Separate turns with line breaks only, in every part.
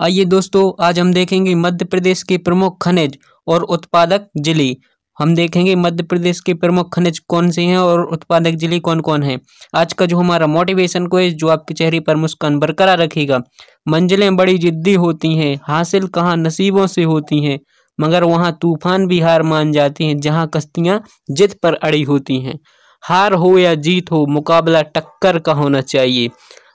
आइए दोस्तों आज हम देखेंगे मध्य प्रदेश के प्रमुख खनिज और उत्पादक जिले हम देखेंगे मध्य प्रदेश के प्रमुख खनिज कौन से हैं और उत्पादक जिले कौन कौन हैं आज का जो हमारा मोटिवेशन को जो आपके चेहरे पर मुस्कान बरकरार रखेगा मंजिलें बड़ी जिद्दी होती हैं हासिल कहाँ नसीबों से होती हैं मगर वहाँ तूफान भी हार मान जाती हैं जहाँ कश्तियाँ जिद पर अड़ी होती हैं हार हो या जीत हो मुकाबला टक्कर का होना चाहिए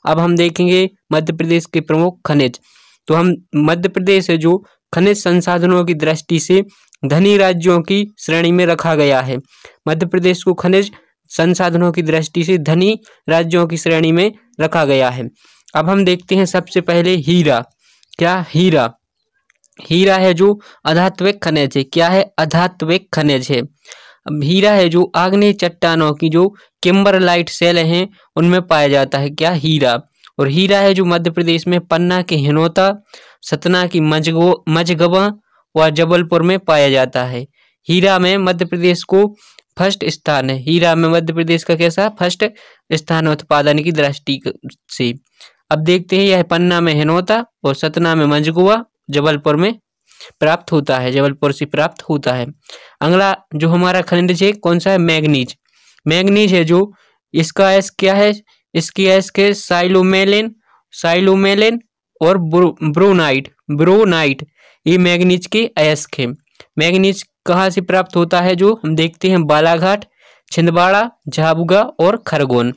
अब हम देखेंगे मध्य प्रदेश के प्रमुख खनिज तो हम मध्य प्रदेश है जो खनिज संसाधनों की दृष्टि से धनी राज्यों की श्रेणी में रखा गया है मध्य प्रदेश को खनिज संसाधनों की दृष्टि से धनी राज्यों की श्रेणी में रखा गया है अब हम देखते हैं सबसे पहले हीरा क्या हीरा हीरा है जो अधात्विक खनिज है क्या है अधात्विक खनिज है अब हीरा है जो आग्नेय चट्टानों की जो किम्बरलाइट सेल हैं उनमें पाया जाता है क्या हीरा और हीरा है जो मध्य प्रदेश में पन्ना के हिनोता सतना की मजगो मजगवा व जबलपुर में पाया जाता है हीरा में मध्य प्रदेश को फर्स्ट स्थान है हीरा में मध्य प्रदेश का कैसा फर्स्ट स्थान उत्पादन की दृष्टि से अब देखते हैं यह पन्ना में हिनोता और सतना में मंजगुआ जबलपुर में प्राप्त होता है जबलपुर से प्राप्त होता है अगला जो हमारा खंड है कौन सा है मैग्नीज मैग्नीज है जो इसका एस क्या है इसकी है इसके साइलोमेलिन साइलोमेलिन और ब्रूनाइट ब्रूनाइट ये मैग्नीज की अयस्क है मैग्नीज कहाँ से प्राप्त होता है जो हम देखते हैं बालाघाट छिंदवाड़ा झाबुगा और खरगोन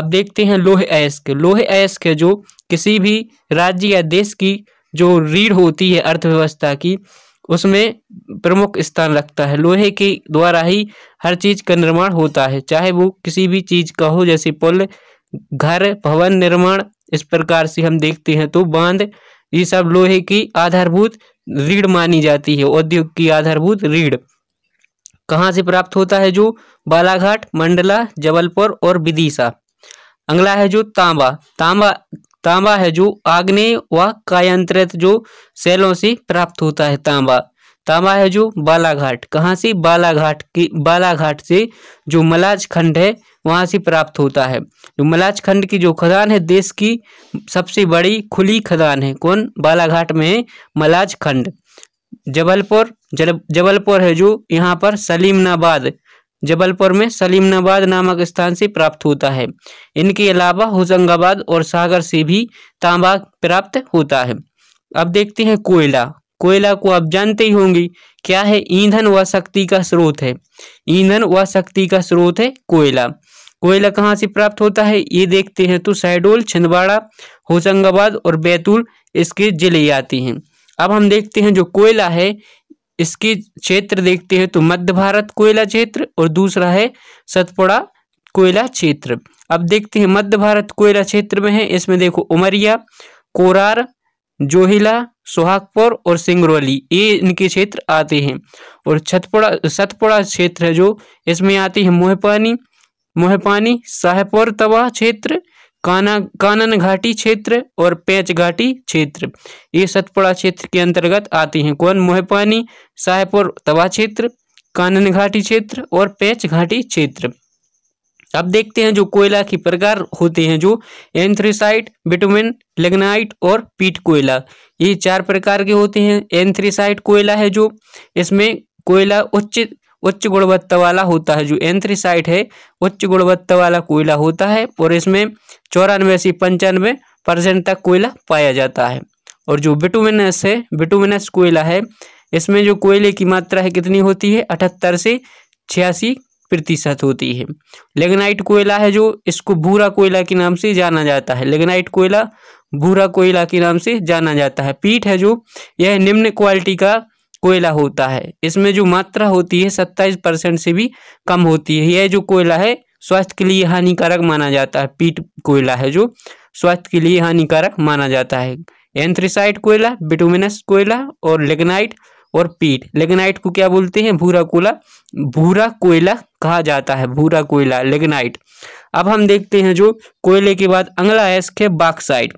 अब देखते हैं लोहे अयस्क लोहे अयस्क जो किसी भी राज्य या देश की जो रीढ़ होती है अर्थव्यवस्था की उसमें प्रमुख स्थान रखता है लोहे के द्वारा ही हर चीज़ का निर्माण होता है चाहे वो किसी भी चीज़ का हो जैसे पुल घर भवन निर्माण इस प्रकार से हम देखते हैं तो बांध ये सब लोहे की आधारभूत रीढ़ मानी जाती है उद्योग की आधारभूत रीढ़ कहाँ से प्राप्त होता है जो बालाघाट मंडला जबलपुर और विदिशा अगला है जो तांबा तांबा तांबा है जो आग्ने व कायांतरित जो शैलों से प्राप्त होता है तांबा तांबा है जो बालाघाट कहाँ से बालाघाट की बालाघाट से जो मलाज खंड है वहाँ से प्राप्त होता है जो मलाज खंड की जो खदान है देश की सबसे बड़ी खुली खदान है कौन बालाघाट में है मलाज खंड जबलपुर जबलपुर है जो यहाँ पर सलीमनाबाद जबलपुर में सलीमनाबाद नामक स्थान से प्राप्त होता है इनके अलावा होशंगाबाद और सागर से भी तांबा प्राप्त होता है अब देखते हैं कोयला कोयला को आप जानते ही होंगे क्या है ईंधन व शक्ति का स्रोत है ईंधन व शक्ति का स्रोत है कोयला कोयला कहाँ से प्राप्त होता है ये देखते हैं तो शहडोल छिंदवाड़ा होशंगाबाद और बैतूल इसके जिले आते हैं अब हम देखते हैं जो कोयला है इसके क्षेत्र देखते हैं तो मध्य भारत कोयला क्षेत्र और दूसरा है सतपुड़ा कोयला क्षेत्र अब देखते हैं मध्य भारत कोयला क्षेत्र में है इसमें देखो उमरिया कोरार जोहिला सुहागपुर और सिंगरौली ये इनके क्षेत्र आते हैं और छतपुड़ा सतपुड़ा क्षेत्र है जो इसमें आती है मोहपानी मोहपानी साहेपुर तवा क्षेत्र काना कानन घाटी क्षेत्र और पैंच घाटी क्षेत्र ये सतपुड़ा क्षेत्र के अंतर्गत आते हैं कौन मोहपानी साहेपुर तवा क्षेत्र कानन घाटी क्षेत्र और पैंच घाटी क्षेत्र अब देखते हैं जो कोयला के प्रकार होते हैं जो एंथ्रीसाइट बिटुमिन लेग्नाइट और पीट कोयला ये चार प्रकार के होते हैं एंथ्रीसाइट कोयला है जो इसमें कोयला उच्च उच्च गुणवत्ता वाला होता है जो एंथ्रीसाइट है उच्च गुणवत्ता वाला कोयला होता है और इसमें चौरानवे से पंचानवे परसेंट तक कोयला पाया जाता है और जो बिटुमिनस है बिटुमिनस कोयला है इसमें जो कोयले की मात्रा है कितनी होती है अठहत्तर से छियासी प्रतिशत होती है लेगनाइट कोयला है जो इसको भूरा कोयला के नाम से जाना जाता है लेगनाइट कोयला भूरा कोयला के नाम से जाना जाता है पीठ है जो यह निम्न क्वालिटी का कोयला होता है इसमें जो मात्रा होती है सत्ताईस परसेंट से भी कम होती है यह जो कोयला है स्वास्थ्य के लिए हानिकारक माना जाता है पीट कोयला है जो स्वास्थ्य के लिए हानिकारक माना जाता है एंथ्रीसाइड कोयला बिटुमिनस कोयला और लेगनाइट और पीट लेगनाइट को क्या बोलते हैं भूरा कोयला भूरा कोयला कहा जाता है भूरा कोयला लेगनाइट अब हम देखते हैं जो कोयले के बाद अंगला एस्क है बाक्साइड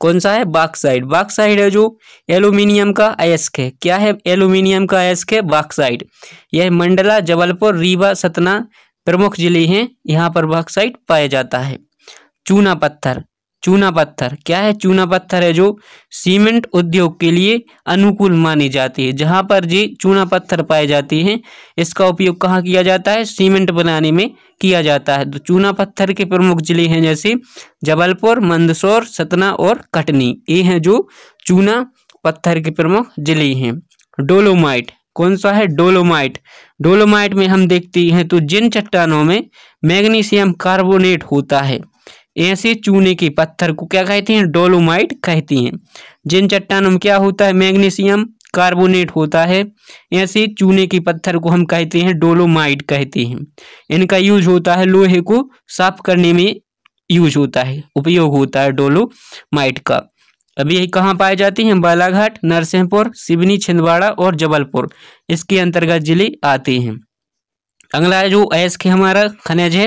कौन सा है बाक्साइड बाक्साइड है जो एल्यूमिनियम का अयस्क है क्या है एल्यूमिनियम का अयस्क है बाक्साइड यह मंडला जबलपुर रीवा सतना प्रमुख जिले हैं यहाँ पर बाक्साइड पाया जाता है चूना पत्थर चूना पत्थर क्या है चूना पत्थर है जो सीमेंट उद्योग के लिए अनुकूल मानी जाती है जहाँ पर ये चूना पत्थर पाए जाते हैं इसका उपयोग कहाँ किया जाता है सीमेंट बनाने में किया जाता है तो चूना पत्थर के प्रमुख जिले हैं जैसे जबलपुर मंदसौर सतना और कटनी ये हैं जो चूना पत्थर के प्रमुख जिले हैं डोलोमाइट कौन सा है डोलोमाइट डोलोमाइट में हम देखते हैं तो जिन चट्टानों में मैग्नीशियम कार्बोनेट होता है ऐसे चूने के पत्थर को क्या कहते हैं डोलोमाइट कहते हैं जिन चट्टानों में क्या होता है मैग्नीशियम कार्बोनेट होता है ऐसे चूने के पत्थर को हम कहते हैं डोलोमाइट कहते हैं इनका यूज होता है लोहे को साफ करने में यूज होता है उपयोग होता है डोलोमाइट का अब यही कहाँ पाए जाते हैं बालाघाट नरसिंहपुर सिवनी छिंदवाड़ा और जबलपुर इसके अंतर्गत जिले आते हैं अगला जो एस के हमारा खनिज है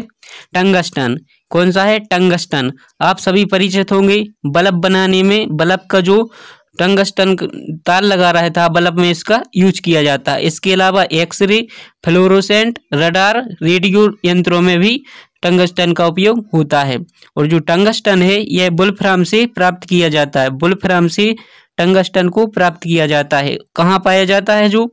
टंगस्टन कौन सा है टंगस्टन आप सभी परिचित होंगे बल्ब बनाने में बल्ब का जो टंगस्टन तार लगा रहा था बल्ब में इसका यूज किया जाता है इसके अलावा एक्सरे फ्लोरोसेंट रडार रेडियो यंत्रों में भी टंगस्टन का उपयोग होता है और जो टंगस्टन है यह बुलफ्राम से प्राप्त किया जाता है बुलफ्राम से टंगस्टन को प्राप्त किया जाता है कहाँ पाया जाता है जो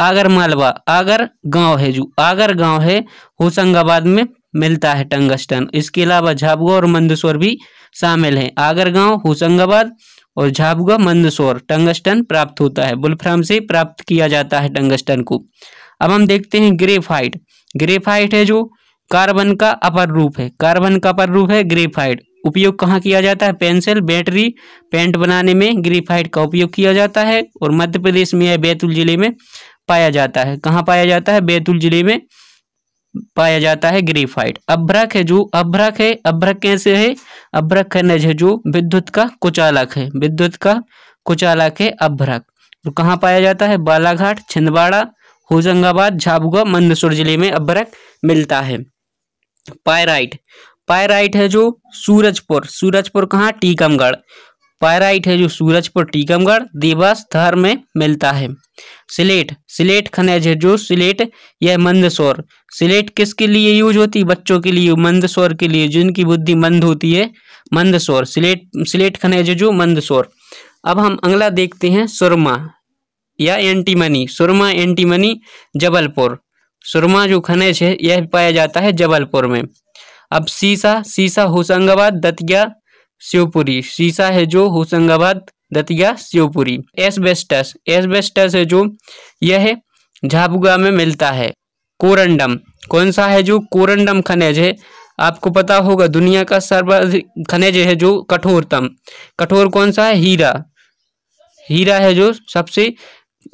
आगर मालवा आगर गांव है जो आगर गांव है होशंगाबाद में मिलता है टंगस्टन इसके अलावा झाबुआ और मंदसौर भी शामिल है आगर गांव होशंगाबाद और झाबुआ मंदसौर टंगस्टन प्राप्त होता है बुलफ्राम से प्राप्त किया जाता है टंगस्टन को अब हम देखते हैं ग्रेफाइट ग्रेफाइट है जो कार्बन का अपर रूप है कार्बन का अपर रूप है ग्रेफाइट उपयोग कहाँ किया जाता है पेंसिल बैटरी पेंट बनाने में ग्रीफाइट का उपयोग किया जाता है और मध्य प्रदेश में यह बैतूल जिले में पाया जाता है कहाँ पाया जाता है बैतूल जिले में पाया जाता है ग्रीफाइट अभ्रक है जो अभ्रक है अभ्रक कैसे है अभ्रक खनिज है जो विद्युत का कुचालक है विद्युत का कुचालक है अभ्रक और तो कहाँ पाया जाता है बालाघाट छिंदवाड़ा होशंगाबाद झाबुआ मंदसौर जिले में अभ्रक मिलता है पायराइट पायराइट है जो सूरजपुर सूरजपुर कहाँ टीकमगढ़ पायराइट है जो सूरजपुर टीकमगढ़ देवास धार में मिलता है सिलेट सिलेट खनिज है जो सिलेट यह मंदसौर सिलेट किसके लिए यूज होती है बच्चों के लिए मंदसौर के लिए जिनकी बुद्धि मंद होती है मंदसौर सिलेट सिलेट खनिज है जो मंदसौर अब हम अगला देखते हैं सुरमा या एंटीमनी सुरमा एंटीमनी जबलपुर सुरमा जो खनिज है यह पाया जाता है जबलपुर में अब सीसा सीसा होशंगाबाद दतिया शिवपुरी सीसा है जो होशंगाबाद दतिया शिवपुरी एसबेस्टस एसबेस्टस है जो यह झाबुआ में मिलता है कोरंडम कौन सा है जो कोरंडम खनिज है आपको पता होगा दुनिया का सर्वाधिक खनिज है जो कठोरतम कठोर कौन सा है हीरा हीरा है जो सबसे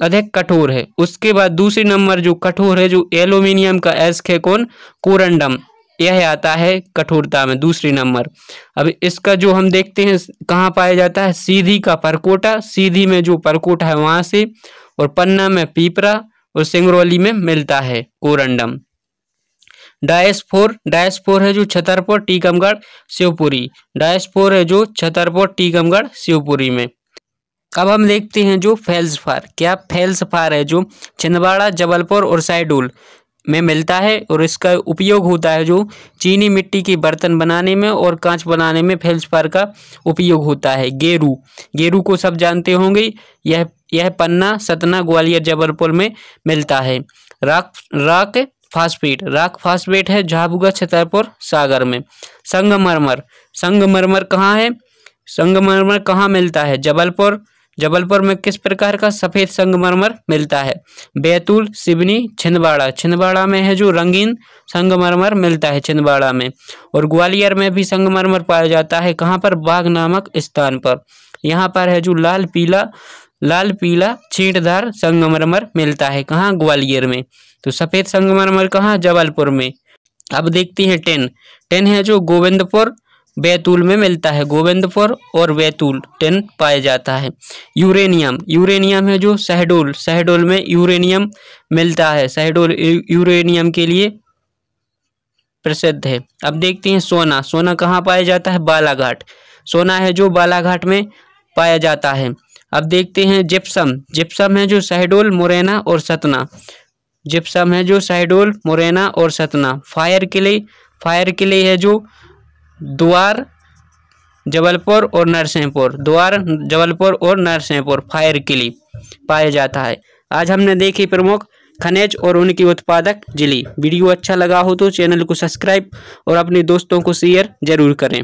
अधिक कठोर है उसके बाद दूसरे नंबर जो कठोर है जो एल्यूमिनियम का एस्क है कौन कोरंडम यह आता है कठोरता में दूसरे नंबर अब इसका जो हम देखते हैं कहाँ पाया जाता है सीधी का परकोटा सीधी में जो परकोटा है वहां से और पन्ना में पीपरा और सिंगरौली में मिलता है कोरंडम डायसफोर डायसफोर है जो छतरपुर टीकमगढ़ शिवपुरी डायसफोर है जो छतरपुर टीकमगढ़ शिवपुरी में अब हम देखते हैं जो फेल्सफार क्या फेल्सफार है जो छिंदवाड़ा जबलपुर और साइडुल में मिलता है और इसका उपयोग होता है जो चीनी मिट्टी के बर्तन बनाने में और कांच बनाने में फेल्सपार का उपयोग होता है गेरू गेरू को सब जानते होंगे यह यह पन्ना सतना ग्वालियर जबलपुर में मिलता है राख राख फास्फेट राख फास्फेट है झाबुआ छतरपुर सागर में संगमरमर संगमरमर कहाँ है संगमरमर कहाँ मिलता है जबलपुर जबलपुर में किस प्रकार का सफ़ेद संगमरमर मिलता है बैतूल सिवनी छिंदवाड़ा छिंदवाड़ा में है जो रंगीन संगमरमर मिलता है छिंदवाड़ा में और ग्वालियर में भी संगमरमर पाया जाता है कहाँ पर बाघ नामक स्थान पर यहाँ पर है जो लाल पीला लाल पीला छीटदार संगमरमर मिलता है कहाँ ग्वालियर में तो सफ़ेद संगमरमर कहाँ जबलपुर में अब देखते हैं टेन टेन है जो गोविंदपुर बैतूल में मिलता है गोविंदपुर और बैतूल टेन पाया जाता है यूरेनियम यूरेनियम है जो शहडोल शहडोल में यूरेनियम मिलता है शहडोल यूरेनियम के लिए प्रसिद्ध है अब देखते हैं सोना सोना कहाँ पाया जाता है बालाघाट सोना है जो बालाघाट में पाया जाता है अब देखते हैं जिप्सम जिप्सम है जो शहडोल मुरैना और सतना जिप्सम है जो शहडोल मुरैना और सतना फायर किले फायर किले है जो द्वार जबलपुर और नरसिंहपुर द्वार जबलपुर और नरसिंहपुर फायर किली पाया जाता है आज हमने देखी प्रमुख खनिज और उनकी उत्पादक जिली वीडियो अच्छा लगा हो तो चैनल को सब्सक्राइब और अपने दोस्तों को शेयर जरूर करें